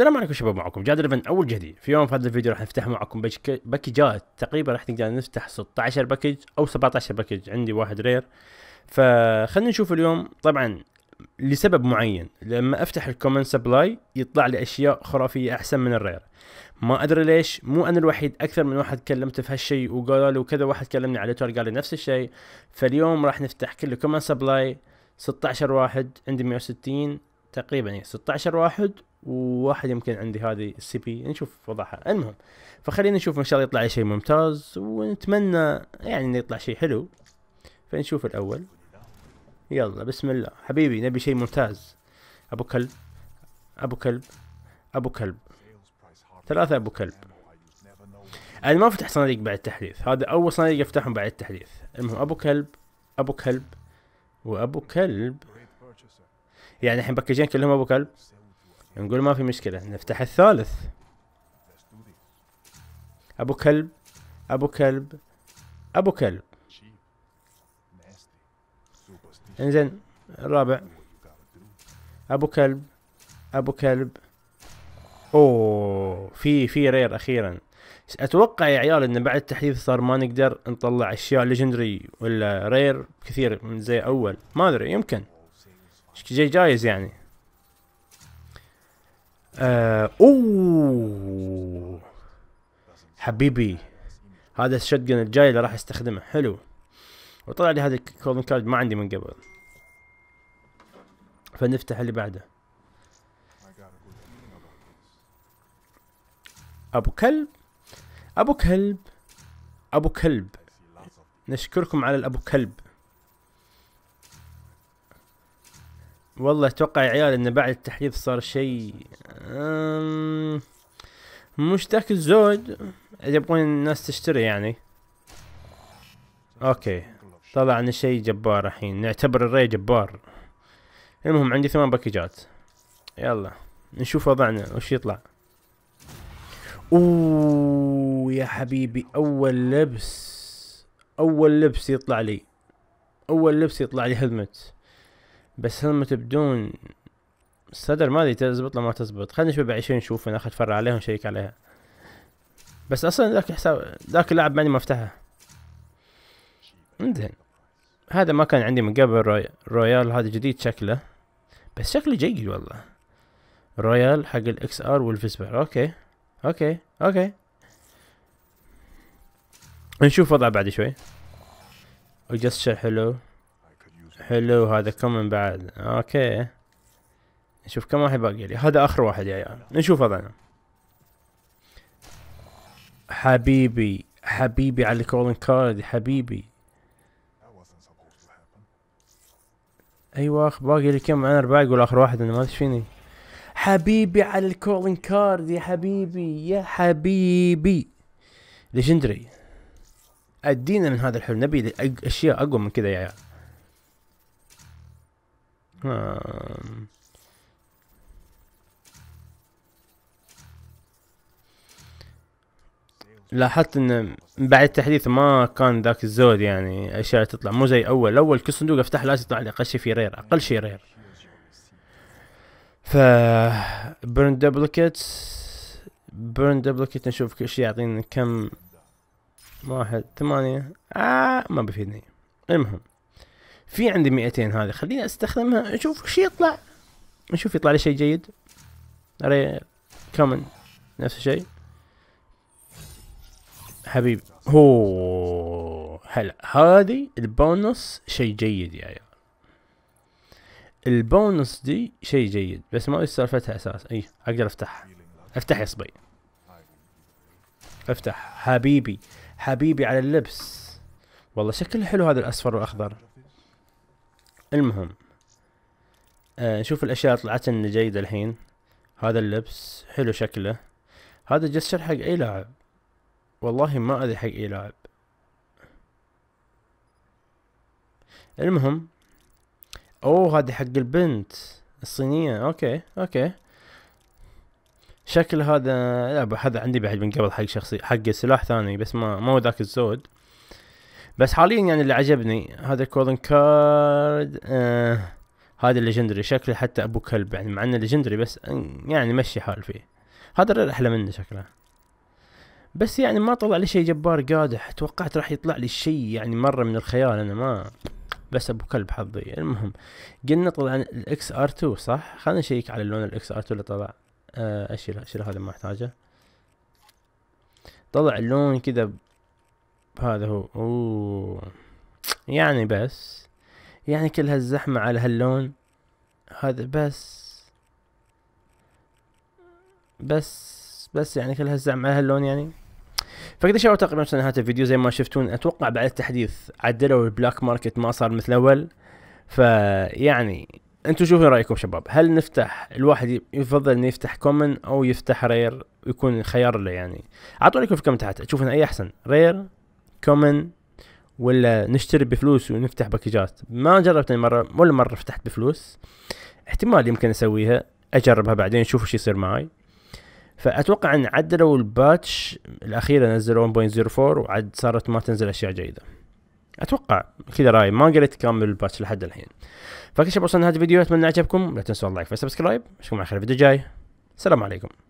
السلام عليكم شباب معكم جاد ريفن اول جديد في يوم في هذا الفيديو راح نفتح معكم باكجات تقريبا راح نقدر نفتح 16 باكج او 17 باكج عندي واحد رير فخلنا نشوف اليوم طبعا لسبب معين لما افتح الكومن سبلاي يطلع لي اشياء خرافيه احسن من الرير ما ادري ليش مو انا الوحيد اكثر من واحد كلمته في هالشيء وقالوا لي وكذا واحد كلمني على تويتر قال لي نفس الشيء فاليوم راح نفتح كل كومن سبلاي 16 واحد عندي 160 تقريبا 16 إيه، واحد وواحد يمكن عندي هذه السي بي نشوف وضعها المهم فخلينا نشوف ان شاء الله يطلع لي شيء ممتاز ونتمنى يعني انه يطلع شيء حلو فنشوف الاول يلا بسم الله حبيبي نبي شيء ممتاز ابو كلب ابو كلب ابو كلب ثلاثة ابو كلب انا ما فتح صناديق بعد التحديث هذا اول صناديق افتحهم بعد التحديث المهم ابو كلب ابو كلب وابو كلب يعني الحين باكجين كلهم ابو كلب نقول ما في مشكلة نفتح الثالث أبو كلب أبو كلب أبو كلب انزين الرابع أبو كلب أبو كلب أوه في في رير أخيرا أتوقع يا عيال إن بعد التحديث صار ما نقدر نطلع أشياء ليجندري ولا رير كثير من زي أول ما أدري يمكن جاي جايز يعني آه اوه حبيبي هذا الشوت الجاي اللي راح استخدمه حلو وطلع لي هذا الكولن كارد ما عندي من قبل فنفتح اللي بعده ابو كلب ابو كلب ابو كلب نشكركم على الابو كلب والله اتوقع يا عيال ان بعد التحديث صار شيء مش ذاك الزود يبغون الناس تشتري يعني اوكي طلع عن شيء جبار الحين نعتبر الري جبار المهم عندي ثمان باكجات يلا نشوف وضعنا وش يطلع اوه يا حبيبي اول لبس اول لبس يطلع لي اول لبس يطلع لي هلمت بس هم بدون الصدر ما ادري تزبط ولا ما تزبط خلينا نشوف بعد شوي نشوف انا اتفرع عليها ونشيك عليها بس اصلا ذاك حساب ذاك اللاعب ماني مفتحه انزين هذا ما كان عندي من قبل روي... رويال هذا جديد شكله بس شكله جيد والله رويال حق الاكس ار والفيسبر اوكي اوكي اوكي نشوف وضعه بعد شوي وجسشر حلو حلو هذا كم من بعد اوكي نشوف كم واحد باقي لي هذا اخر واحد يا يعني نشوف هذا حبيبي حبيبي على الكولن كارد حبيبي ايوه باقي لي كم انا اربعة يقول اخر واحد انا ما ادري فيني حبيبي على الكولن كارد يا حبيبي يا حبيبي ليجندري ادينا من هذا الحلم نبي اشياء اقوى من كذا يا عيال آه. لاحظت ان بعد التحديث ما كان ذاك الزود يعني اشياء تطلع مو زي اول اول كل صندوق افتح لازم يطلع لي اقل شيء في رير اقل شيء رير ف بيرن دبليكيت بيرن دبليكيت نشوف كل شيء يعطيني كم واحد ثمانية آه ما بفيدني المهم في عندي 200 هذه خليني استخدمها اشوف ايش يطلع نشوف يطلع لي شيء جيد اري كومن نفس الشيء حبيبي هو هلا هذه البونص شيء جيد يا عيال البونص دي شيء جيد بس ما ايش سالفتها اساس اي اقدر افتحها افتح يا صبي افتح حبيبي حبيبي على اللبس والله شكله حلو هذا الاصفر والاخضر المهم آه شوف الاشياء طلعت لنا جيدة الحين هذا اللبس حلو شكله هذا جسر حق اي لاعب والله ما ادري حق اي لاعب المهم اوه هذا حق البنت الصينية اوكي اوكي شكل هذا لا هذا عندي بعد من قبل حق شخصي حق سلاح ثاني بس ما مو ذاك الزود بس حاليا يعني اللي عجبني هذا كولن كارد آه هذا الليجندري شكله حتى ابو كلب يعني مع انه ليجندري بس آه، يعني مشي حال فيه هذا الرير احلى منه شكله بس يعني ما طلع لي شيء جبار قادح توقعت راح يطلع لي شيء يعني مره من الخيال انا ما بس ابو كلب حظي المهم قلنا طلع الاكس ار 2 صح خلينا نشيك على اللون الاكس ار 2 اللي طلع آه، اشيل اشيل هذا ما احتاجه طلع لون كذا هذا هو اوه يعني بس يعني كل هالزحمة على هاللون هذا بس بس بس يعني كل هالزحمة على هاللون يعني فقد شباب تقريبا وصلنا نهايه الفيديو زي ما شفتون اتوقع بعد التحديث عدلوا البلاك ماركت ما صار مثل اول فيعني انتم شوفوا رايكم شباب هل نفتح الواحد يفضل انه يفتح كومن او يفتح رير ويكون خيار له يعني اعطوا رايكم في الكومنت تحت تشوفون اي احسن رير كومن ولا نشتري بفلوس ونفتح باكجات ما جربت مرة ولا مرة فتحت بفلوس احتمال يمكن اسويها اجربها بعدين اشوف شو يصير معاي فاتوقع ان عدلوا الباتش الاخيره نزلوا 1.04 وعد صارت ما تنزل اشياء جيده اتوقع كذا رايي ما قريت كامل الباتش لحد الحين فكل شيء وصلنا هذا الفيديو اتمنى عجبكم لا تنسوا اللايك والسبسكرايب اشوفكم على خير الفيديو الجاي السلام عليكم